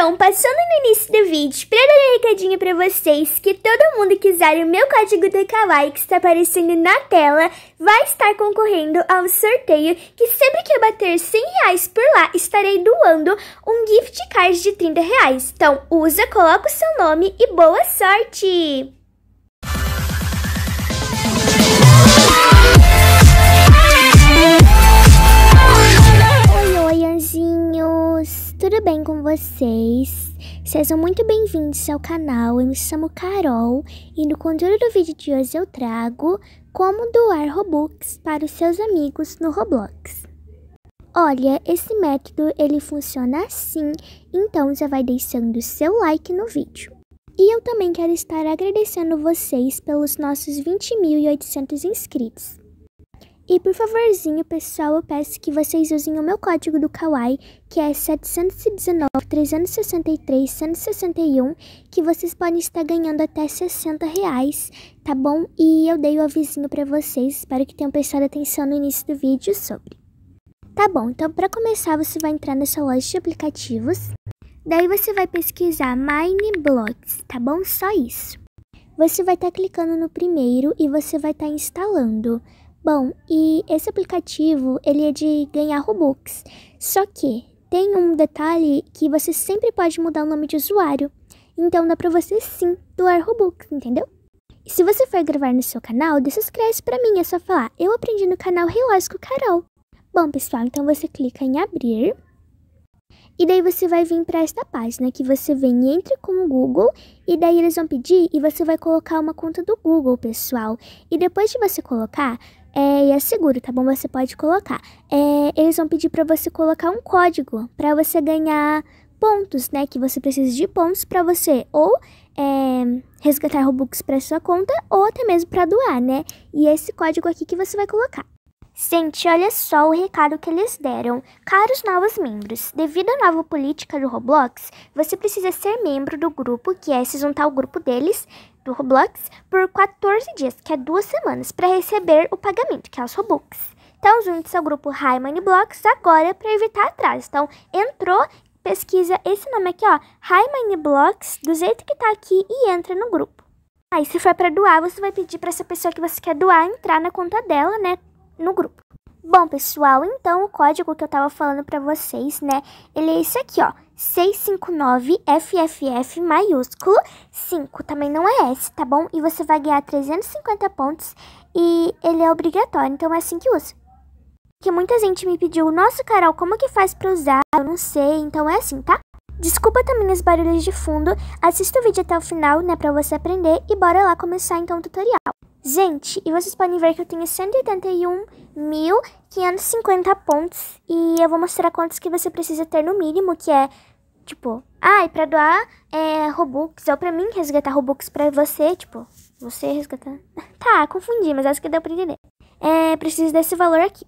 Então, passando no início do vídeo, para dar um recadinho para vocês que todo mundo que usar o meu código do Kawaii que está aparecendo na tela vai estar concorrendo ao sorteio que sempre que eu bater 100 reais por lá, estarei doando um gift card de 30 reais. Então, usa, coloca o seu nome e boa sorte! tudo bem com vocês? Sejam muito bem-vindos ao canal, eu me chamo Carol e no conteúdo do vídeo de hoje eu trago como doar Robux para os seus amigos no Roblox. Olha, esse método ele funciona assim, então já vai deixando o seu like no vídeo. E eu também quero estar agradecendo vocês pelos nossos 20.800 inscritos. E por favorzinho, pessoal, eu peço que vocês usem o meu código do Kawaii, que é 719-363-161, que vocês podem estar ganhando até 60 reais, tá bom? E eu dei o avisinho para vocês, espero que tenham prestado atenção no início do vídeo sobre. Tá bom, então para começar você vai entrar na sua loja de aplicativos, daí você vai pesquisar Blocks, tá bom? Só isso. Você vai estar tá clicando no primeiro e você vai estar tá instalando. Bom, e esse aplicativo, ele é de ganhar Robux. Só que tem um detalhe que você sempre pode mudar o nome de usuário. Então dá pra você sim doar Robux, entendeu? E se você for gravar no seu canal, dê seus créditos pra mim, é só falar Eu aprendi no canal o Carol. Bom, pessoal, então você clica em abrir. E daí você vai vir para esta página que você vem e entra com o Google e daí eles vão pedir e você vai colocar uma conta do Google, pessoal. E depois de você colocar, é, e é seguro, tá bom? Você pode colocar. É, eles vão pedir para você colocar um código para você ganhar pontos, né? Que você precisa de pontos para você ou é, resgatar Robux para sua conta ou até mesmo para doar, né? E é esse código aqui que você vai colocar. Gente, olha só o recado que eles deram. Caros novos membros, devido à nova política do Roblox, você precisa ser membro do grupo, que é se juntar ao grupo deles, do Roblox por 14 dias, que é duas semanas, para receber o pagamento, que é os Robux. Então, junte ao grupo High Money Blocks agora para evitar atraso. Então, entrou, pesquisa esse nome aqui, ó, High Money Blocks, do jeito que tá aqui e entra no grupo. Aí, se for para doar, você vai pedir para essa pessoa que você quer doar entrar na conta dela, né, no grupo. Bom, pessoal, então o código que eu tava falando para vocês, né, ele é esse aqui, ó, 659 FFF maiúsculo 5, também não é S, tá bom? E você vai ganhar 350 pontos e ele é obrigatório, então é assim que usa. Porque muita gente me pediu, nossa Carol, como que faz pra usar? Eu não sei, então é assim, tá? Desculpa também os barulhos de fundo, assista o vídeo até o final, né, pra você aprender e bora lá começar então o tutorial. Gente, e vocês podem ver que eu tenho 181.550 pontos e eu vou mostrar quantos que você precisa ter no mínimo, que é Tipo, ah, e pra doar é Robux, ou pra mim resgatar Robux pra você, tipo, você resgatar. Tá, confundi, mas acho que deu pra entender. É, preciso desse valor aqui.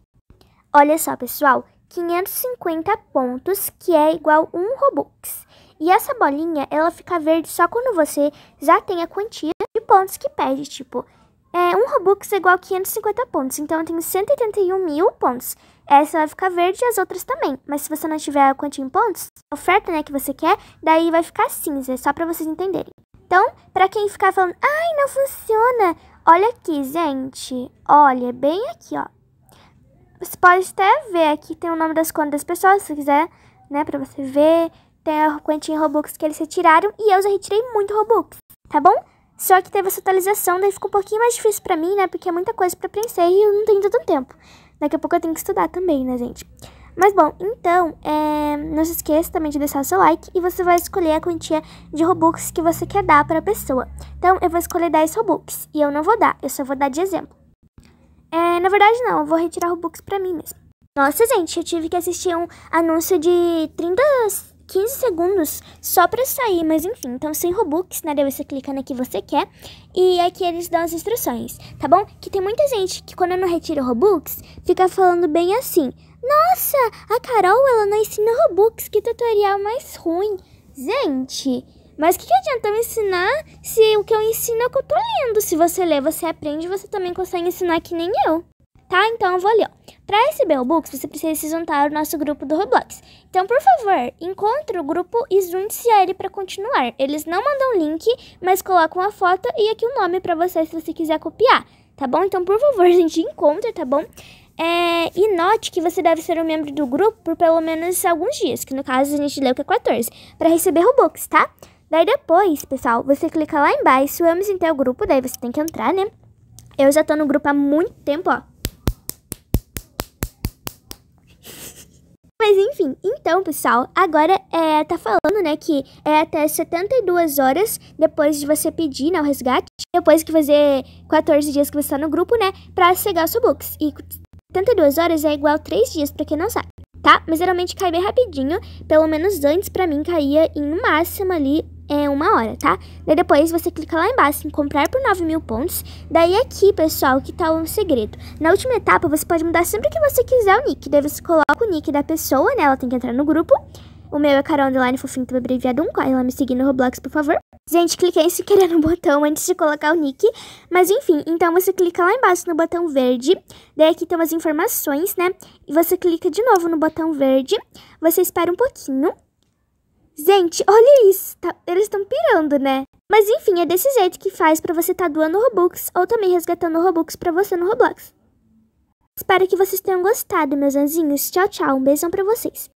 Olha só, pessoal, 550 pontos, que é igual um Robux. E essa bolinha, ela fica verde só quando você já tem a quantia de pontos que pede, tipo, é, um Robux é igual a 550 pontos, então eu tenho 181 mil pontos essa vai ficar verde e as outras também. Mas se você não tiver a quantia em pontos, a oferta né, que você quer, daí vai ficar cinza, só para vocês entenderem. Então, para quem ficar falando, ai, não funciona, olha aqui, gente, olha, bem aqui, ó. Você pode até ver aqui, tem o nome das contas das pessoas, se quiser, né, para você ver. Tem a quantia em Robux que eles retiraram e eu já retirei muito Robux, tá bom? Só que teve essa atualização, daí ficou um pouquinho mais difícil para mim, né? Porque é muita coisa para preencher e eu não tenho tanto tempo. Daqui a pouco eu tenho que estudar também, né, gente? Mas bom, então, é, não se esqueça também de deixar o seu like e você vai escolher a quantia de Robux que você quer dar para a pessoa. Então, eu vou escolher 10 Robux e eu não vou dar, eu só vou dar de exemplo. É, na verdade, não, eu vou retirar Robux para mim mesmo. Nossa, gente, eu tive que assistir um anúncio de 30 15 segundos só pra sair, mas enfim, então sem Robux, né? Daí você clica na que você quer e aqui eles dão as instruções, tá bom? Que tem muita gente que quando eu não retiro Robux, fica falando bem assim: Nossa, a Carol ela não ensina Robux, que tutorial mais ruim. Gente, mas o que, que adianta eu ensinar se o que eu ensino é o que eu tô lendo? Se você lê, você aprende, você também consegue ensinar que nem eu. Tá? Então eu vou ali, ó. Pra receber o Books, você precisa se juntar ao nosso grupo do Roblox. Então, por favor, encontre o grupo e junte-se a ele para continuar. Eles não mandam link, mas colocam a foto e aqui o um nome para você se você quiser copiar, tá bom? Então, por favor, gente, encontre, tá bom? É, e note que você deve ser um membro do grupo por pelo menos alguns dias, que no caso a gente leu que é 14, para receber Robux, tá? Daí depois, pessoal, você clica lá embaixo, vamos me o grupo, daí você tem que entrar, né? Eu já tô no grupo há muito tempo, ó. Mas enfim, então pessoal, agora é, tá falando né que é até 72 horas depois de você pedir né, o resgate, depois que fazer 14 dias que você está no grupo, né, para chegar o seu books. E 72 horas é igual 3 dias, para quem não sabe, tá? Mas geralmente cai bem rapidinho, pelo menos antes para mim caía em no máximo ali é, uma hora, tá? Daí depois você clica lá embaixo em comprar por 9 mil pontos. Daí aqui, pessoal, que tá um segredo. Na última etapa, você pode mudar sempre que você quiser o nick. Daí você coloca o nick da pessoa, né? Ela tem que entrar no grupo. O meu é Carol Underline Fofinho, tudo abreviado 1. Corre lá me seguir no Roblox, por favor. Gente, cliquei se querer no botão antes de colocar o nick. Mas enfim, então você clica lá embaixo no botão verde. Daí aqui tem as informações, né? E você clica de novo no botão verde. Você espera um pouquinho. Gente, olha isso. Tá, eles estão pirando, né? Mas enfim, é desse jeito que faz para você estar tá doando Robux ou também resgatando Robux para você no Roblox. Espero que vocês tenham gostado, meus anzinhos. Tchau, tchau. Um beijão para vocês.